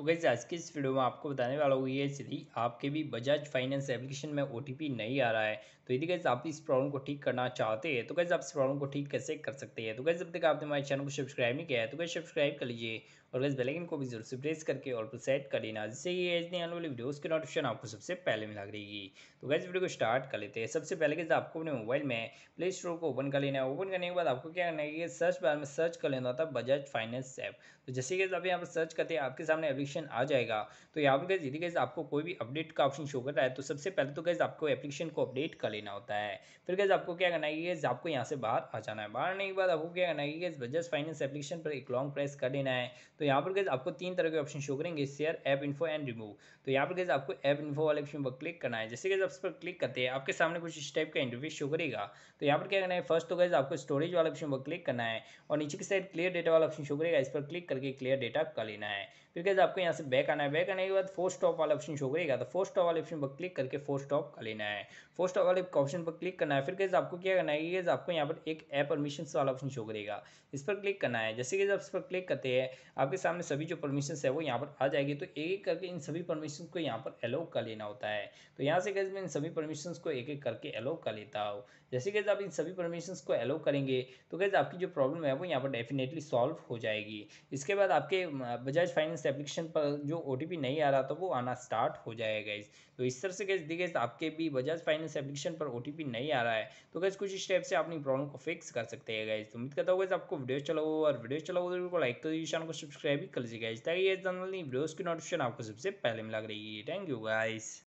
तो गैस आज की इस वीडियो में आपको बताने वाला हूँ ये यदि आपके भी बजाज फाइनेंस एप्लीकेशन में ओ नहीं आ रहा है तो यदि गैस आप इस प्रॉब्लम को ठीक करना चाहते हैं तो गैस आप इस प्रॉब्लम को ठीक कैसे कर सकते हैं तो गैस जब तक आपने हमारे चैनल को सब्सक्राइब नहीं किया है तो गैस सब्सक्राइब कर लीजिए और गैस बेलेकिन को भी जरूर से प्रेस करके और सेट कर लेना जिससे ये आने वाली वीडियोस की नोटिफिकेशन आपको सबसे पहले मिला रहेगी तो गैस वीडियो को स्टार्ट कर लेते हैं सबसे पहले गैस आपको अपने मोबाइल में प्ले स्टोर को ओपन कर लेना है ओपन करने के बाद आपको क्या करना है कि सर्च बार में सर्च कर लेना होता है बजाज फाइनेंस ऐप तो जैसे कि आप यहाँ पर सर्च करते हैं आपके सामने एप्लीकेशन आ जाएगा तो यहाँ पर गैस यदि गैस आपको कोई भी अपडेट का ऑप्शन शो कर रहा है तो सबसे पहले तो गैस आपको एप्लीकेशन को अपडेट कर लेना होता है फिर गैस आपको क्या करना है गैस आपको यहाँ से बाहर आ जाना है बाहर आने के बाद आपको क्या करना है गैस बजाज फाइनेंस एप्लीकेशन पर एक लॉन्ग प्रेस कर लेना है तो यहाँ पर गैस आपको तीन तरह के ऑप्शन शो करेंगे share app info and remove तो यहाँ पर गैस आपको ऐप इन्फो वाले ऑप्शन पर क्लिक करना है जैसे गैस आप पर क्लिक करते हैं आपके सामने कुछ इस टाइप का इंटरव्यू शो करेगा तो यहाँ पर क्या करना है फर्स्ट तो गैस आपको स्टोरेज वाले ऑप्शन पर क्लिक करना है और नीचे की साइड क्लियर डेटा वाला ऑप्शन शो करेगा इस पर क्लिक करके क्लियर डेटा का लेना है फिर गैस आपको आपको यहाँ से बैक आना है बैक आने के बाद फोर स्टॉप वाला ऑप्शन शो करेगा तो फोर स्टॉप वाले ऑप्शन पर क्लिक करके फोर स्टॉप का लेना है फोर स्टॉप वाले ऑप्शन पर क्लिक करना है फिर कैसे आपको क्या करना है आपको यहाँ पर एक ऐप परमिशन वाला ऑप्शन शो करेगा इस पर क्लिक करना है जैसे कि जब इस पर क्लिक करते हैं आपके सामने सभी जो परमिशन है वो यहाँ पर आ जाएगी तो एक एक करके इन सभी परमिशन को यहाँ पर अलाउ कर लेना होता है तो यहाँ से कैसे मैं इन सभी परमिशन को एक एक करके अलाउ कर लेता हूँ जैसे कैसे आप इन सभी परमिशन को अलाउ करेंगे तो कैसे आपकी जो प्रॉब्लम है वो यहाँ पर डेफिनेटली सॉल्व हो जाएगी इसके बाद आपके बजाज फाइनेंस एप्लीकेशन ऑप्शन पर जो ओ नहीं आ रहा था तो वो आना स्टार्ट हो जाएगा इस तो इस तरह से गैस दी गैस आपके भी बजाज फाइनेंस एप्लीकेशन पर ओ नहीं आ रहा है तो गैस कुछ स्टेप से अपनी प्रॉब्लम को फिक्स कर सकते हैं गाइज तो उम्मीद करता हूँ आपको अच्छा अच्छा तो वीडियो चलाओ और वीडियो चलो को लाइक कर दीजिए चैनल को सब्सक्राइब भी कर लीजिए गाइज ताकि ये वीडियोज़ की नोटिफिकेशन आपको सबसे पहले मिला रही है थैंक यू गाइस